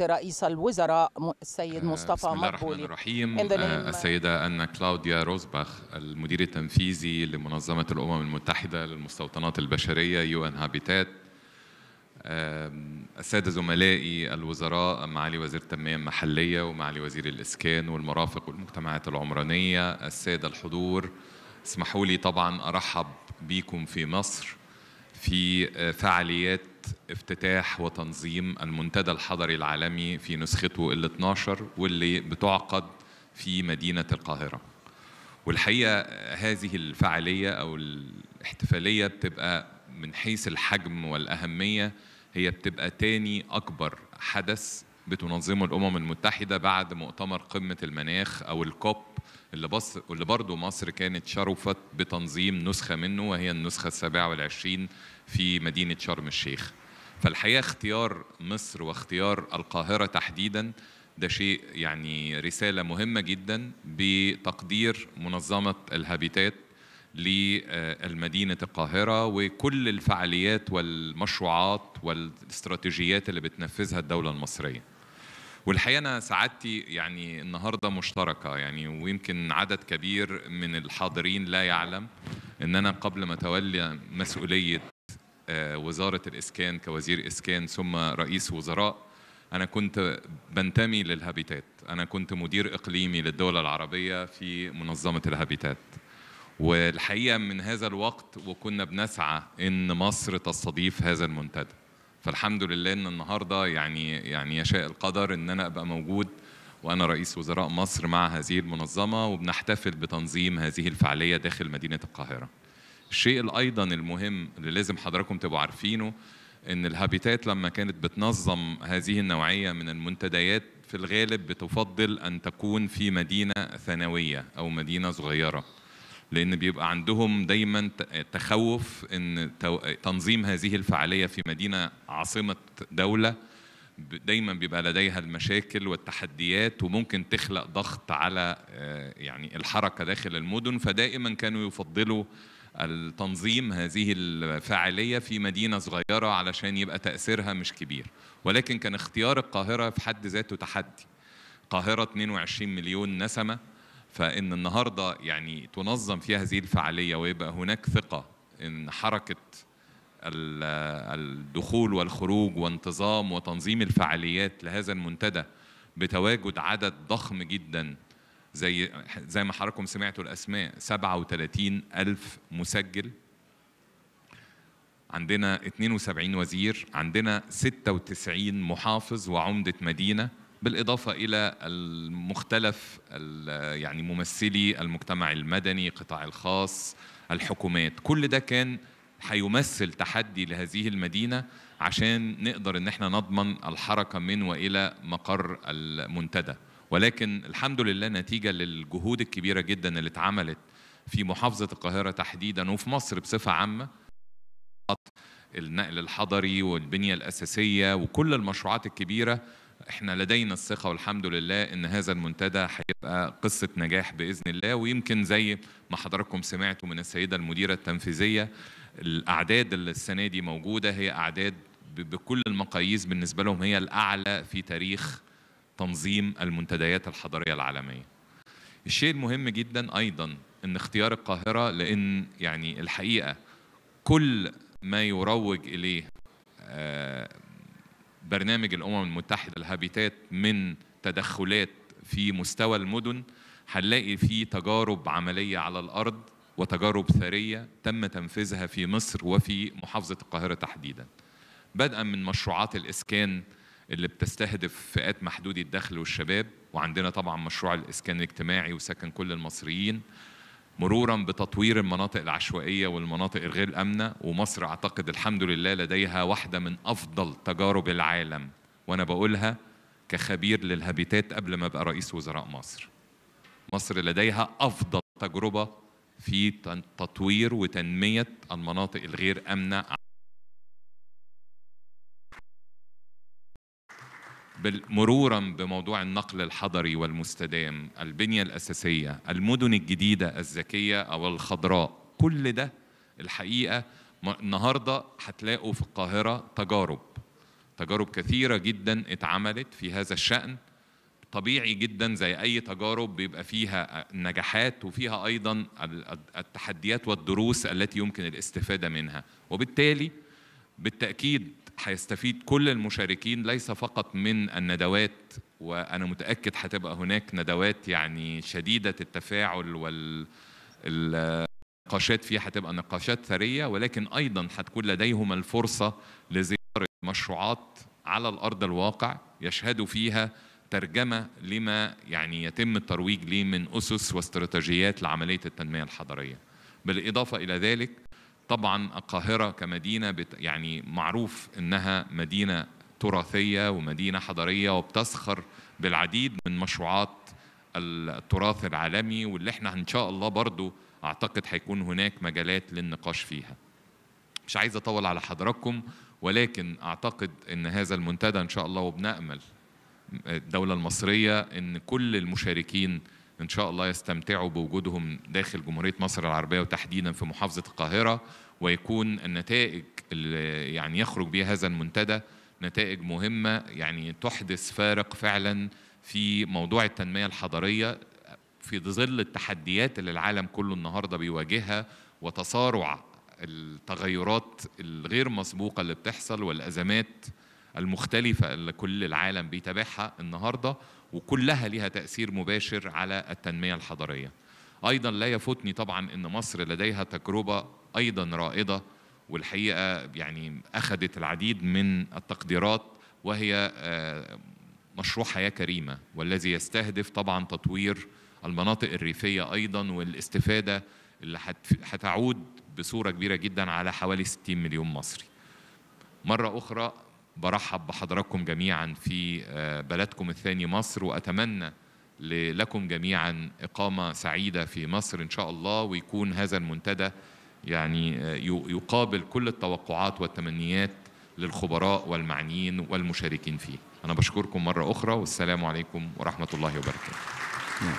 رئيس الوزراء السيد آه، مصطفى مقبولي آه، السيدة أنا كلاوديا روزباخ المدير التنفيذي لمنظمة الأمم المتحدة للمستوطنات البشرية يو ان هابيتات السادة زملائي الوزراء معالي وزير التنمية المحلية ومعالي وزير الإسكان والمرافق والمجتمعات العمرانية السادة الحضور اسمحوا لي طبعا أرحب بكم في مصر في آه، فعاليات افتتاح وتنظيم المنتدى الحضري العالمي في نسخته ال 12 واللي بتعقد في مدينة القاهرة والحقيقة هذه الفعالية أو الاحتفالية بتبقى من حيث الحجم والأهمية هي بتبقى تاني أكبر حدث بتنظمه الأمم المتحدة بعد مؤتمر قمة المناخ أو الكوب اللي بص واللي برضه مصر كانت شرفت بتنظيم نسخه منه وهي النسخه السابعه والعشرين في مدينه شرم الشيخ. فالحقيقه اختيار مصر واختيار القاهره تحديدا ده شيء يعني رساله مهمه جدا بتقدير منظمه الهابيتات لمدينة القاهرة وكل الفعاليات والمشروعات والاستراتيجيات اللي بتنفذها الدولة المصرية والحقيقه انا سعادتي يعني النهارده مشتركه يعني ويمكن عدد كبير من الحاضرين لا يعلم ان انا قبل ما اتولى مسؤوليه آه، وزاره الاسكان كوزير اسكان ثم رئيس وزراء أنا كنت بنتمي للهابيتات أنا كنت مدير إقليمي للدول العربية في منظمة الهابيتات والحقيقة من هذا الوقت وكنا بنسعى أن مصر تستضيف هذا المنتدى فالحمد لله ان النهارده يعني يعني يشاء القدر ان انا ابقى موجود وانا رئيس وزراء مصر مع هذه المنظمه وبنحتفل بتنظيم هذه الفعاليه داخل مدينه القاهره. الشيء الايضا المهم اللي لازم حضراتكم تبقوا عارفينه ان الهابيتات لما كانت بتنظم هذه النوعيه من المنتديات في الغالب بتفضل ان تكون في مدينه ثانويه او مدينه صغيره. لأن بيبقى عندهم دايما تخوف أن تنظيم هذه الفعالية في مدينة عاصمة دولة دايما بيبقى لديها المشاكل والتحديات وممكن تخلق ضغط على آه، يعني الحركة داخل المدن فدائما كانوا يفضلوا التنظيم هذه الفعالية في مدينة صغيرة علشان يبقى تأثيرها مش كبير ولكن كان اختيار القاهرة في حد ذاته تحدي القاهرة 22 مليون نسمة فإن النهاردة يعني تنظم فيها هذه الفعالية ويبقى هناك ثقة إن حركة الدخول والخروج وانتظام وتنظيم الفعاليات لهذا المنتدى بتواجد عدد ضخم جدا زي زي ما حضراتكم سمعتوا الاسماء 37 ألف مسجل عندنا 72 وزير عندنا 96 محافظ وعمدة مدينة بالإضافة إلى المختلف يعني ممثلي المجتمع المدني قطاع الخاص الحكومات كل ده كان هيمثل تحدي لهذه المدينة عشان نقدر ان احنا نضمن الحركة من والى مقر المنتدى ولكن الحمد لله نتيجة للجهود الكبيرة جدا اللي اتعملت في محافظة القاهرة تحديدا وفي مصر بصفة عامة النقل الحضري والبنية الأساسية وكل المشروعات الكبيرة احنا لدينا الثقه والحمد لله ان هذا المنتدى هيبقى قصه نجاح باذن الله ويمكن زي ما حضراتكم سمعتوا من السيده المديره التنفيذيه الاعداد اللي السنه دي موجوده هي اعداد بكل المقاييس بالنسبه لهم هي الاعلى في تاريخ تنظيم المنتديات الحضاريه العالميه. الشيء المهم جدا ايضا ان اختيار القاهره لان يعني الحقيقه كل ما يروج اليه آه، برنامج الامم المتحده الهابيتات من تدخلات في مستوى المدن هنلاقي في تجارب عمليه على الارض وتجارب ثريه تم تنفيذها في مصر وفي محافظه القاهره تحديدا بدءا من مشروعات الاسكان اللي بتستهدف فئات محدودي الدخل والشباب وعندنا طبعا مشروع الاسكان الاجتماعي وسكن كل المصريين مرورا بتطوير المناطق العشوائيه والمناطق الغير امنه ومصر اعتقد الحمد لله لديها واحده من افضل تجارب العالم وانا بقولها كخبير للهابيتات قبل ما ابقى رئيس وزراء مصر. مصر لديها افضل تجربه في تطوير وتنميه المناطق الغير امنه مرورا بموضوع النقل الحضري والمستدام البنية الأساسية المدن الجديدة الذكية أو الخضراء كل ده الحقيقة النهاردة هتلاقوا في القاهرة تجارب تجارب كثيرة جدا اتعملت في هذا الشأن طبيعي جدا زي أي تجارب بيبقى فيها نجاحات وفيها أيضا التحديات والدروس التي يمكن الاستفادة منها وبالتالي بالتأكيد هيستفيد كل المشاركين ليس فقط من الندوات وانا متاكد هتبقى هناك ندوات يعني شديده التفاعل وال النقاشات فيها هتبقى نقاشات ثريه ولكن ايضا هتكون لديهم الفرصه لزياره مشروعات على الارض الواقع يشهدوا فيها ترجمه لما يعني يتم الترويج ليه من اسس واستراتيجيات لعمليه التنميه الحضريه بالاضافه الى ذلك طبعا القاهرة كمدينة بت يعني معروف إنها مدينة تراثية ومدينة حضارية وبتسخر بالعديد من مشروعات التراث العالمي واللي احنا إن شاء الله برضو أعتقد هيكون هناك مجالات للنقاش فيها مش عايز أطول على حضراتكم ولكن أعتقد أن هذا المنتدى إن شاء الله وبنأمل الدولة المصرية أن كل المشاركين ان شاء الله يستمتعوا بوجودهم داخل جمهوريه مصر العربيه وتحديدا في محافظه القاهره ويكون النتائج اللي يعني يخرج بها هذا المنتدى نتائج مهمه يعني تحدث فارق فعلا في موضوع التنميه الحضريه في ظل التحديات اللي العالم كله النهارده بيواجهها وتصارع التغيرات الغير مسبوقه اللي بتحصل والازمات المختلفة اللي كل العالم بيتابعها النهاردة وكلها لها تأثير مباشر على التنمية الحضرية أيضا لا يفوتني طبعا أن مصر لديها تجربة أيضا رائدة والحقيقة يعني أخذت العديد من التقديرات وهي آه، مشروع حياة كريمة والذي يستهدف طبعا تطوير المناطق الريفية أيضا والاستفادة اللي هتعود بصورة كبيرة جدا على حوالي 60 مليون مصري مرة أخرى برحب بحضراتكم جميعا في آه، بلدكم الثاني مصر واتمنى لكم جميعا اقامه سعيده في مصر ان شاء الله ويكون هذا المنتدى يعني آه، يقابل كل التوقعات والتمنيات للخبراء والمعنيين والمشاركين فيه. انا بشكركم مره اخرى والسلام عليكم ورحمه الله وبركاته. نعم.